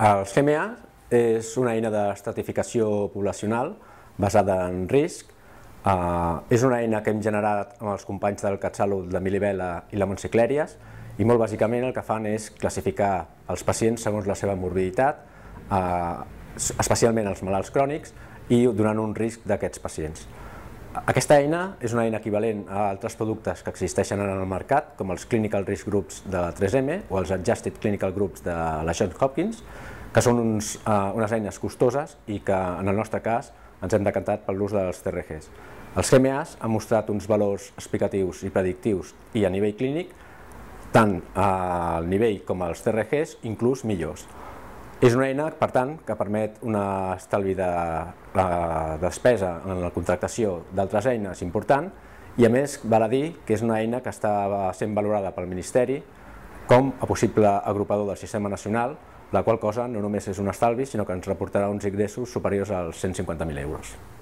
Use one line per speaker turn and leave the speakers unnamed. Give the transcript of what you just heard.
El CMA és una eina d'estratificació poblacional basada en risc. Eh, és una eina que hem generat amb els companys del CatSalut, la Milivela i la Montseclèries i molt bàsicament el que fan és classificar els pacients segons la seva morbiditat, eh, especialment els malalts crònics i donant un risc d'aquests pacients. Aquesta eina és una eina equivalent a altres productes que existeixen en el mercat, com els Clinical Risk Groups de la 3M o els Adjusted Clinical Groups de la Johns Hopkins, que són uns, uh, unes eines costoses i que, en el nostre cas, ens hem decantat per l'ús dels TRGs. Els GMAs han mostrat uns valors explicatius i predictius i a nivell clínic, tant al nivell com als TRGs, inclús millors. És una eina, per tant, que permet un estalvi de, de despesa en la contractació d'altres eines important i, a més, val a dir que és una eina que està sent valorada pel Ministeri com a possible agrupador del sistema nacional, la qual cosa no només és un estalvi, sinó que ens reportarà uns ingressos superiors als 150.000 euros.